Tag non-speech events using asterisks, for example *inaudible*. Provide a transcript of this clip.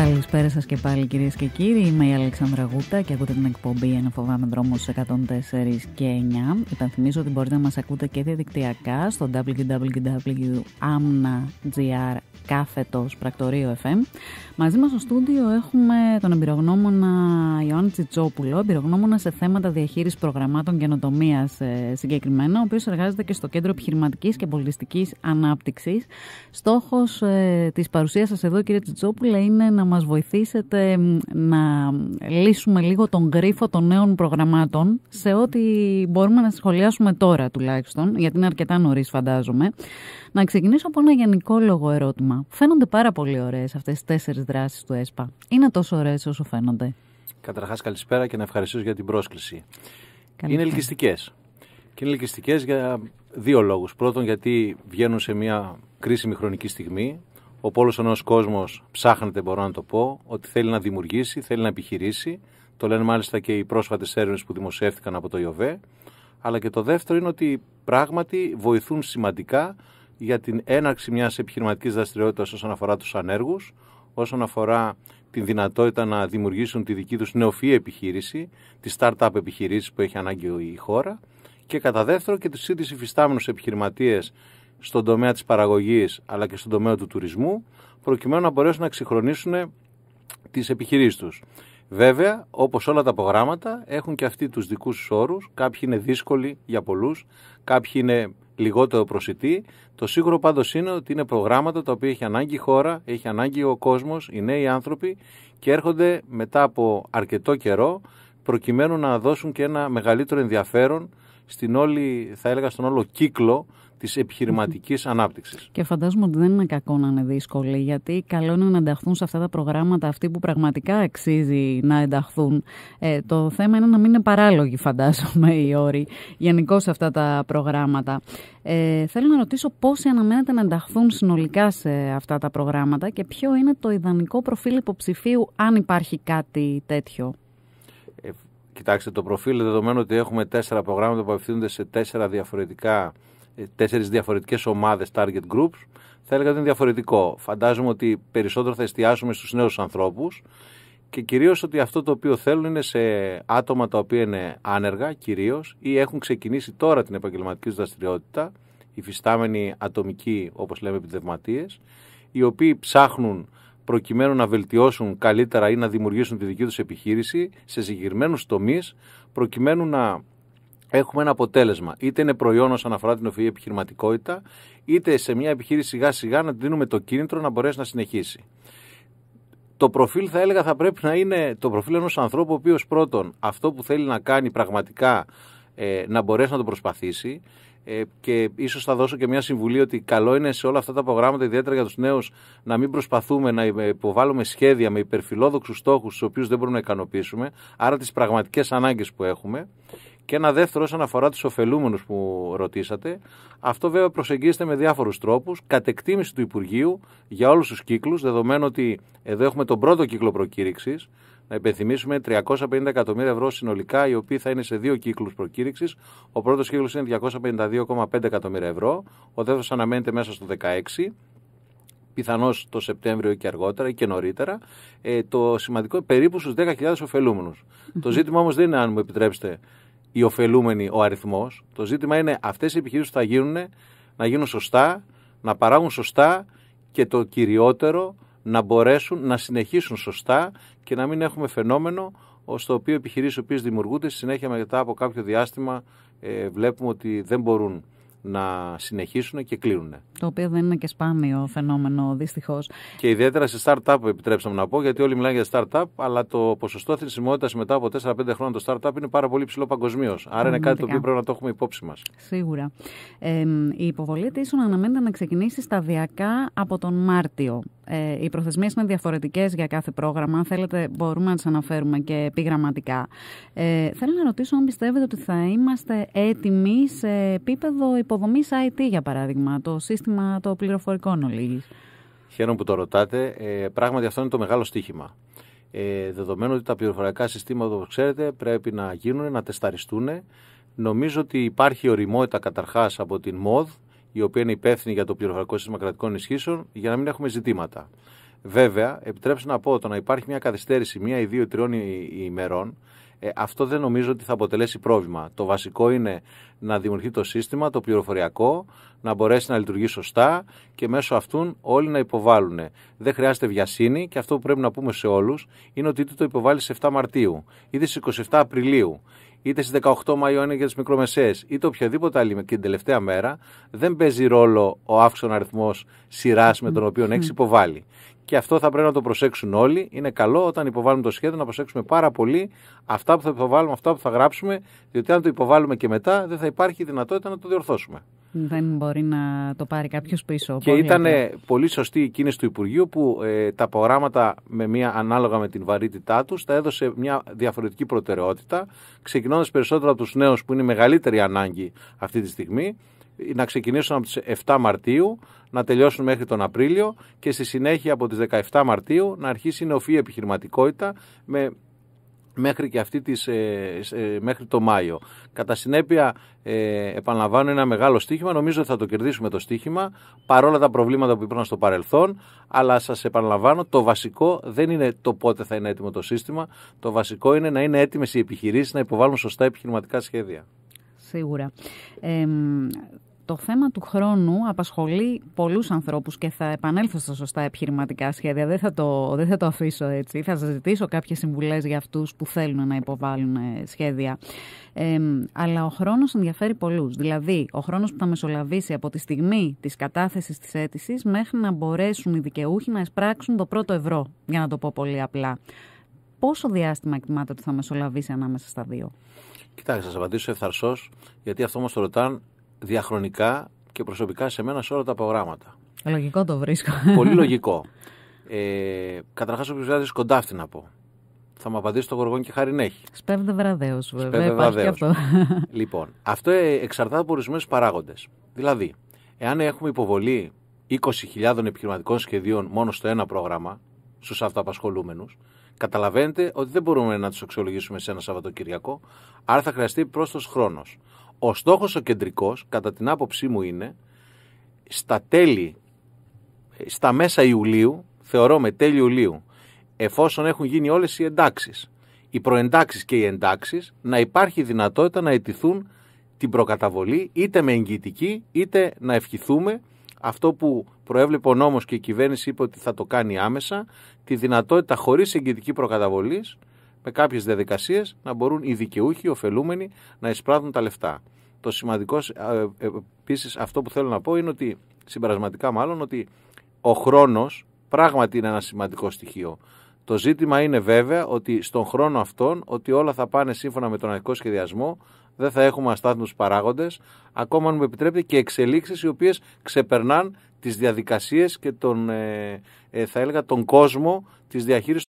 Καλησπέρα σας και πάλι κυρίες και κύριοι. Είμαι η Αλεξάνδρα Γούτα και ακούτε την εκπομπή Ένα φοβάμαι δρόμο 104 και 9. Υπενθυμίζω ότι μπορείτε να μας ακούτε και διαδικτυακά στο www.amna.gr κάθετος πρακτορείο FM. Μαζί μας στο στούντιο έχουμε τον εμπειρογνώμονα Ιωάννη Τσιτσόπουλο, εμπειρογνώμονα σε θέματα διαχείρισης προγραμμάτων καινοτομία ε, συγκεκριμένα, ο οποίος εργάζεται και στο Κέντρο Επιχειρηματικής και Πολιτιστικής Ανάπτυξης. Στόχος ε, της παρουσίας σας εδώ, κύριε Τσιτσόπουλο, είναι να να μας βοηθήσετε να λύσουμε λίγο τον γρίφο των νέων προγραμμάτων σε ό,τι μπορούμε να σχολιάσουμε τώρα τουλάχιστον, γιατί είναι αρκετά νωρίς φαντάζομαι. Να ξεκινήσω από ένα γενικό λόγο ερώτημα. Φαίνονται πάρα πολύ ωραίες αυτές τις τέσσερις δράσεις του ΕΣΠΑ. Είναι τόσο ωραίες όσο φαίνονται. Καταρχάς καλησπέρα και να ευχαριστήσω για την πρόσκληση. Είναι ελκυστικές. Και είναι ελκυστικές για δύο λόγους. Πρώτον γιατί βγαίνουν σε μια κρίσιμη χρονική στιγμή ο πόλος ενό κόσμος ψάχνεται μπορώ να το πω, ότι θέλει να δημιουργήσει, θέλει να επιχειρήσει. Το λένε μάλιστα και οι πρόσφατες έρευνες που δημοσιεύτηκαν από το ΙΟΒΕ. Αλλά και το δεύτερο είναι ότι πράγματι βοηθούν σημαντικά για την έναρξη μιας επιχειρηματικής δραστηριότητας όσον αφορά τους ανέργους, όσον αφορά τη δυνατότητα να δημιουργήσουν τη δική τους νεοφυή επιχείρηση, τη startup επιχειρήση που έχει ανάγκη η χώρα και κατά δεύτερο και τους ίδιους υφιστάμενους επιχειρηματίες στον τομέα της παραγωγής αλλά και στον τομέα του τουρισμού προκειμένου να μπορέσουν να ξεχρονίσουν τις επιχειρήσεις τους. Βέβαια, όπως όλα τα προγράμματα έχουν και αυτοί τους δικούς τους όρους. Κάποιοι είναι δύσκολοι για πολλούς, κάποιοι είναι λιγότερο προσιτοί. Το σίγουρο πάντως είναι ότι είναι προγράμματα τα οποία έχει ανάγκη η χώρα, έχει ανάγκη ο κόσμος, οι νέοι άνθρωποι και έρχονται μετά από αρκετό καιρό προκειμένου να δώσουν και ένα μεγαλύτερο ενδιαφέρον στην όλη, θα έλεγα, στον όλο κύκλο της επιχειρηματικής ανάπτυξης. Και φαντάζομαι ότι δεν είναι κακό να είναι δύσκολη, γιατί καλό είναι να ενταχθούν σε αυτά τα προγράμματα αυτοί που πραγματικά αξίζει να ενταχθούν. Ε, το θέμα είναι να μην είναι παράλογοι, φαντάζομαι, οι όροι γενικώ σε αυτά τα προγράμματα. Ε, θέλω να ρωτήσω πόσοι αναμένεται να ενταχθούν συνολικά σε αυτά τα προγράμματα και ποιο είναι το ιδανικό προφίλ υποψηφίου, αν υπάρχει κάτι τέτοιο. Ε, κοιτάξτε, το προφίλ δεδομένου ότι έχουμε τέσσερα προγράμματα που απευθύνονται σε τέσσερα διαφορετικά τέσσερις διαφορετικές ομάδες target groups, θα έλεγα ότι είναι διαφορετικό. Φαντάζομαι ότι περισσότερο θα εστιάσουμε στους νέους ανθρώπους και κυρίως ότι αυτό το οποίο θέλουν είναι σε άτομα τα οποία είναι άνεργα κυρίως ή έχουν ξεκινήσει τώρα την επαγγελματική τους δραστηριότητα, υφιστάμενοι ατομικοί όπως λέμε επιτευματίες, οι οποίοι ψάχνουν προκειμένου να βελτιώσουν καλύτερα ή να δημιουργήσουν τη δική τους επιχείρηση σε συγκεκριμένους τομείς προκειμένου να έχουμε ένα αποτέλεσμα. Είτε είναι προϊόν όσον αφορά την οφειλή επιχειρηματικότητα, είτε σε μια επιχείρηση σιγά σιγά να δίνουμε το κίνητρο να μπορέσει να συνεχίσει. Το προφίλ θα έλεγα θα πρέπει να είναι το προφίλ ενός ανθρώπου ο οποίος πρώτον αυτό που θέλει να κάνει πραγματικά ε, να μπορέσει να το προσπαθήσει ε, και ίσως θα δώσω και μια συμβουλή ότι καλό είναι σε όλα αυτά τα προγράμματα ιδιαίτερα για τους νέους να μην προσπαθούμε να ε, υποβάλουμε σχέδια με υπερφιλόδοξους στόχους στους οποίους δεν μπορούμε να ικανοποιήσουμε άρα τις πραγματικές ανάγκες που έχουμε και ένα δεύτερο, όσον αφορά τους ωφελούμενους που ρωτήσατε, αυτό βέβαια προσεγγίζεται με διάφορους τρόπους. Κατ' εκτίμηση του Υπουργείου για όλους τους κύκλους, δεδομένου ότι εδώ έχουμε τον πρώτο κύκλο προκήρυξης, να υπενθυμίσουμε 350 εκατομμύρια ευρώ συνολικά, οι οποίοι θα είναι σε δύο κύκλους προκήρυξης. Ο πρώτος κύκλος είναι 252,5 εκατομμύρια ευρώ. Ο δεύτερος αναμένεται μέσα στο 16 πιθανώς το Σεπτέμβριο ή και αργότερα ή και νωρίτερα, ε, το σημαντικό περίπου στους 10.000 ωφελουμενου Το ζήτημα όμως δεν είναι, αν μου επιτρέψετε, οι ωφελούμενοι ο αριθμός. Το ζήτημα είναι αυτές οι επιχειρήσεις που θα γίνουν να γίνουν σωστά, να παράγουν σωστά και το κυριότερο να μπορέσουν να συνεχίσουν σωστά και να μην έχουμε φαινόμενο στο οποίο επιχειρήσεις οι οποίες δημιουργούνται συνέχεια μετά από κάποιο διάστημα ε, βλέπουμε ότι δεν μπορούν να συνεχίσουν και κλείνουν. Το οποίο δεν είναι και σπάνιο φαινόμενο, δυστυχώς. Και ιδιαίτερα σε startup, επιτρέψτε να πω, γιατί όλοι μιλάνε για startup, αλλά το ποσοστο θρησιμοτητα θνησιμότητας μετά από 4-5 χρόνια το startup είναι πάρα πολύ ψηλό παγκοσμίως. Άρα είναι κάτι το οποίο πρέπει να το έχουμε υπόψη μας. Σίγουρα. Ε, η υποβολή τη αναμένεται να ξεκινήσει σταδιακά από τον Μάρτιο ε, οι προθεσμίες είναι διαφορετικές για κάθε πρόγραμμα. Αν θέλετε, μπορούμε να τις αναφέρουμε και επιγραμματικά. Ε, θέλω να ρωτήσω αν πιστεύετε ότι θα είμαστε έτοιμοι σε επίπεδο υποδομής IT, για παράδειγμα, το σύστημα το πληροφορικών ολίγη. Χαίρομαι που το ρωτάτε. Ε, πράγματι, αυτό είναι το μεγάλο στοίχημα. Ε, δεδομένου ότι τα πληροφοριακά συστήματα, όπως ξέρετε, πρέπει να γίνουν, να τεσταριστούν. Νομίζω ότι υπάρχει οριμότητα καταρχάς από την ΜΟΔ, η οποία είναι υπεύθυνη για το πληροφορικό σύστημα κρατικών ενισχύσεων, για να μην έχουμε ζητήματα. Βέβαια, επιτρέψτε να πω το να υπάρχει μια καθυστέρηση μία ή δύο τριών ημερών, ε, αυτό δεν νομίζω ότι θα αποτελέσει πρόβλημα. Το βασικό είναι να δημιουργεί το σύστημα, το πληροφοριακό, να μπορέσει να λειτουργεί σωστά και μέσω αυτού όλοι να υποβάλλουν. Δεν χρειάζεται βιασύνη και αυτό που πρέπει να πούμε σε όλους είναι ότι είτε το υποβάλλει σε 7 Μαρτίου, είτε στι 27 Απριλίου, είτε στις 18 Μαΐου είναι για τις μικρομεσαίες, είτε οποιαδήποτε άλλη και την τελευταία μέρα, δεν παίζει ρόλο ο αύξητο αριθμός σειράς με τον οποίο έχεις υποβάλει. Και αυτό θα πρέπει να το προσέξουν όλοι. Είναι καλό όταν υποβάλουμε το σχέδιο να προσέξουμε πάρα πολύ αυτά που θα υποβάλουμε, αυτά που θα γράψουμε, διότι αν το υποβάλουμε και μετά δεν θα υπάρχει δυνατότητα να το διορθώσουμε. Δεν μπορεί να το πάρει κάποιος πίσω. Και ήταν πολύ σωστή η κίνηση του Υπουργείου που ε, τα προγράμματα με μια, ανάλογα με την βαρύτητά τους τα έδωσε μια διαφορετική προτεραιότητα, ξεκινώντας περισσότερο από τους νέους που είναι η μεγαλύτερη ανάγκη αυτή τη στιγμή, να ξεκινήσουν από τις 7 Μαρτίου, να τελειώσουν μέχρι τον Απρίλιο και στη συνέχεια από τις 17 Μαρτίου να αρχίσει η νεοφύη επιχειρηματικότητα με μέχρι και αυτή της, ε, ε, μέχρι το Μάιο. Κατά συνέπεια, ε, επαναλαμβάνω, ένα μεγάλο στοίχημα. Νομίζω ότι θα το κερδίσουμε το στοίχημα, παρόλα τα προβλήματα που υπήρχαν στο παρελθόν. Αλλά σας επαναλαμβάνω, το βασικό δεν είναι το πότε θα είναι έτοιμο το σύστημα. Το βασικό είναι να είναι έτοιμες οι επιχειρήσεις να υποβάλουν σωστά επιχειρηματικά σχέδια. Σίγουρα. Το θέμα του χρόνου απασχολεί πολλούς ανθρώπους και θα επανέλθω στα σωστά επιχειρηματικά σχέδια. Δεν θα το, δεν θα το αφήσω έτσι. Θα σας ζητήσω κάποιες συμβουλές για αυτούς που θέλουν να υποβάλουν ε, σχέδια. Ε, αλλά ο χρόνος ενδιαφέρει πολλούς. Δηλαδή, ο χρόνος που θα μεσολαβήσει από τη στιγμή της κατάθεσης της αίτησης μέχρι να μπορέσουν οι δικαιούχοι να εισπράξουν το πρώτο ευρώ, για να το πω πολύ απλά. Πόσο διάστημα εκτιμάται ότι θα μεσολαβήσει ανάμεσα στα δύο. Κοιτάξτε, θα σας απαντήσω ευθαρσώς, γιατί αυτό μα το ρωτάνε διαχρονικά και προσωπικά σε μένα σε όλα τα προγράμματα. Λογικό το βρίσκω. Πολύ *laughs* λογικό. Ε, Καταρχάς, όποιος βγάζει κοντάφτη να πω. Θα μου απαντήσει το γοργόν και χάρη έχει. Σπέβδε βραδέως, βέβαια. Υπάρχει αυτό. *laughs* Λοιπόν, αυτό ε, εξαρτάται από ορισμένους παράγοντες. Δηλαδή, εάν έχουμε υποβολή 20.000 επιχειρηματικών σχεδίων μόνο στο ένα πρόγραμμα, στους αυτοαπασχολούμενους, καταλαβαίνετε ότι δεν μπορούμε να τους αξιολογήσουμε σε ένα Σαββατοκυριακό, άρα θα χρειαστεί πρόσθετος χρόνος. Ο στόχος ο κεντρικός, κατά την άποψή μου, είναι στα τέλη, στα μέσα Ιουλίου, θεωρώ με τέλη Ιουλίου, εφόσον έχουν γίνει όλες οι εντάξεις, οι προεντάξεις και οι εντάξεις, να υπάρχει δυνατότητα να αιτηθούν την προκαταβολή, είτε με εγγυητική, είτε να ευχηθούμε, αυτό που προέβλεπε ο νόμος και η κυβέρνηση είπε ότι θα το κάνει άμεσα, τη δυνατότητα χωρίς εγγυητική προκαταβολής, με κάποιες διαδικασίες να μπορούν οι δικαιούχοι, οι ωφελούμενοι να εισπράττουν τα λεφτά. Το σημαντικό ε, ε, επίσης αυτό που θέλω να πω είναι ότι συμπερασματικά μάλλον ότι ο χρόνος πράγματι είναι ένα σημαντικό στοιχείο. Το ζήτημα είναι βέβαια ότι στον χρόνο αυτόν ότι όλα θα πάνε σύμφωνα με τον αρχικό σχεδιασμό, δεν θα έχουμε αστάθμιου παράγοντες, ακόμα αν μου επιτρέπετε και εξελίξεις οι οποίες ξεπερνάν τις διαδικασίες και τον, ε, ε, θα έλεγα, τον κόσμο διαχείριση του.